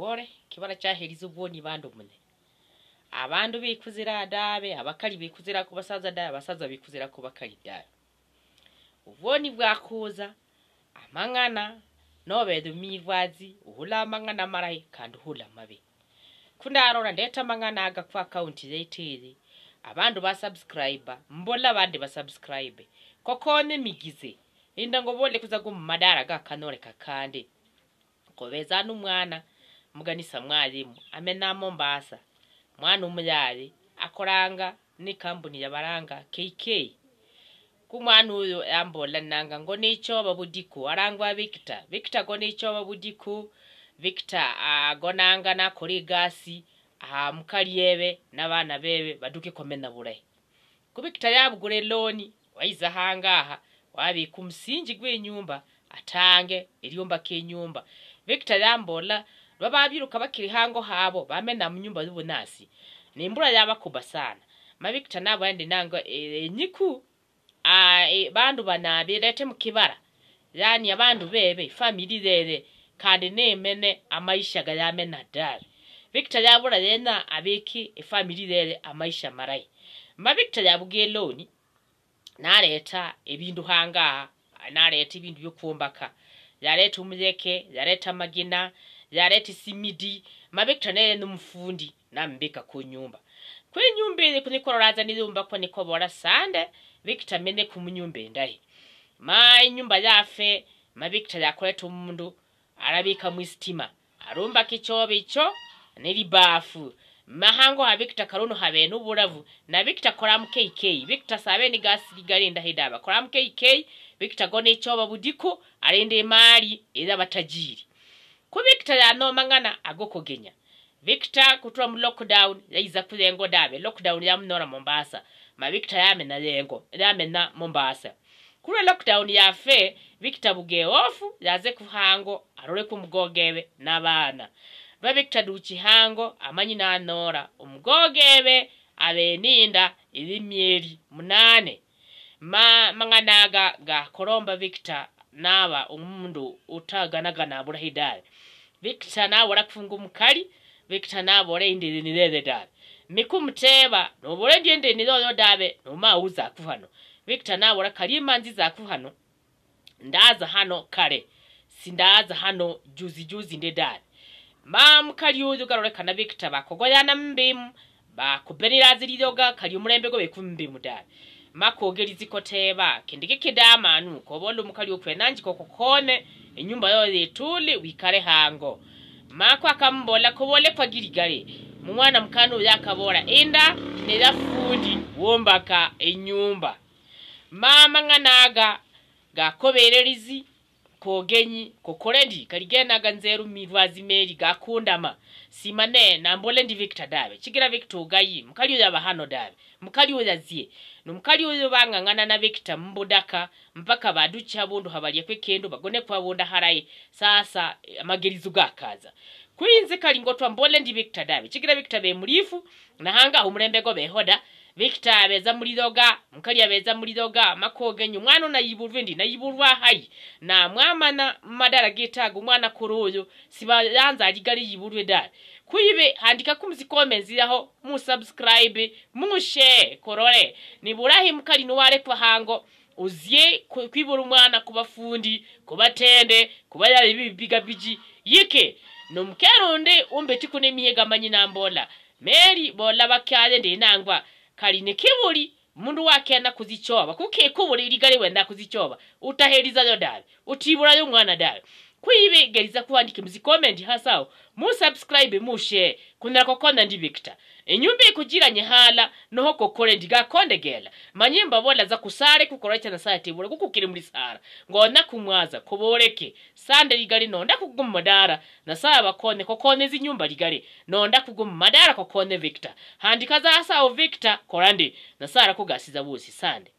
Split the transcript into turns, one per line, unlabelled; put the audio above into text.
abagore kibara cyahereza ubwoni bandi umune abandi bikuzira dabe abakari bikuzira ku basaza dabe abasaza bikuzira ku bakari dabe ubwoni bwakuza amangana nobe dumivazi uhula amangana marayi kandi uhula mabi kundarora ndeta amangana aga ku akawunti zetiri abandi basabusikarayiba mbona abandi basabusikarayibe koko n'imigize inda ngo bole kuza ku madara ga kanoreka kandi kobeza n'umwana muganisa mwarimu ame namo mbasa mwana umuyare akoranga ni kambuni ya baranga KK kumwana uyo yambola nanga ngo nicho babudiku arangwa Victor Victor ngo nicho babudiku Victor agonanga na kuri gasi amukariyebe nabana bebe baduke komena bure ku Victor yabugure loni waiza hangaha wabikumsinji gwe nyumba atange iryumba ke nyumba Victor yambola ya baba biruka bakiri hango habo bamena mu nyumba y'ubunasi nimbura yabakuba sana mabikita nabo yandi nango enyiku e, e, bandu mu kibara yani abandu bebe ifamili lele kandi nemene amaisha gayamena dali victor yabura yena abiki ifamili e, lele amaisha marayi mabikita yabugiye loni naleta ebindu hangaha naleta ibindu byokuwombaka yareta umuyeke yareta amagina yareta isimidi mabekta nere n'umufundi nambika ku nyumba kuri nyumba iri kuri kororaza nirumba ko niko bora sande bikita mene ku munyumbe ndahe ma nyumba yafe mabikita yakoreta umundu arabika mu istima arumba kicho bico n'ibafu mahango ha victor karono habe n'uburavu na victor kolam kk victor sabe ni gas ligali ndahida ba kolam kk victor gone choba budiko arende mali eza batajiri ku victor ya no mangana agoko genya victor kutwa mu lockdown yaiza ku yengo dabe lockdown ya mnora mombasa ma victor yame na yengo yame na mombasa kule lockdown ya fe victor buge ofu yaze kuhango arole ku mugogebe nabana na babikta dukihango amanyi nanoora omugogebe abeninda ebimyeri munane ma mangana aga gakoromba vikta naba omundu otaganagana burahi dare vikta naba orakufunga omukali vikta naba orendirinirere dare mikumuteba nobora endyendenireoyo dabe nomawuza aku hano vikta naba orakali emanzi zaku hano ndaza hano kare sindaza hano juzijuzi nde dare bamukalyuzu galolekana bikta bakogoyana mbimu bakuberirazirioga kali omulembe gwe bekumbimu ddala makogeriziko teba kindi kikida amanu kobondi omukali okwenanjika okukone enyumba yo yetuli wikale hango mako akamubola kobole kwagirigale mumwana mukano oyo akabola enda nera fundi wombaka enyumba mama nga naga gakoberelizi kogenyi kokole ndi kaligenaga nzeru mirwazi meri gakundama simane nambole ndi victor dabe chigira victor ugayi mkali uyo abahano dabe mkali uyo azie no mkali uyo bangangana na victor mbodaka mpaka baducha bundu habalia kwekendo bagone kwa bunda harai sasa amagerizu gakaza kuinze kalingotwa mbole ndi victor dabe chigira victor be mulifu nahanga umurembego behoda Victor abeza muliroga mkali abeza muliroga makogenyu mwana na yiburwindi na yiburwa hayi na mwamana madara geta gu mwana kuruyo sibanza ajigali yiburwe da kuibe handika kumzi comments yaho mu subscribe mu share korole ni burahim kali nuware kwa hango uzie kwibura mwana kubafundi kubatende kubaya bibiga biji yike no mkerunde umbe tikune miye gamanyina mbola meri bola bakyale ndinangwa kali ni kiburi mundu wake anakuzichoba kuke kuburi ligale wenda kuzichoba utaheliza yo dali utibura yo mwana dali kwibi geriza kuhandike muzikomenti hasaho musabsikurayibe mushe kunira kokona ndi victa inyumba ikugira nyihala noho kokore ndigakondegela manyimba bola za kusare kukora cyana saa tibura kukukire muri sara ngo nakumwaza kuboreke sande ligari no ndakugumu madara na saa bakone kokone zi nyumba ligari no ndakugumu madara kokone victa handika za hasaho victa korandi na sara kugasiza busi sande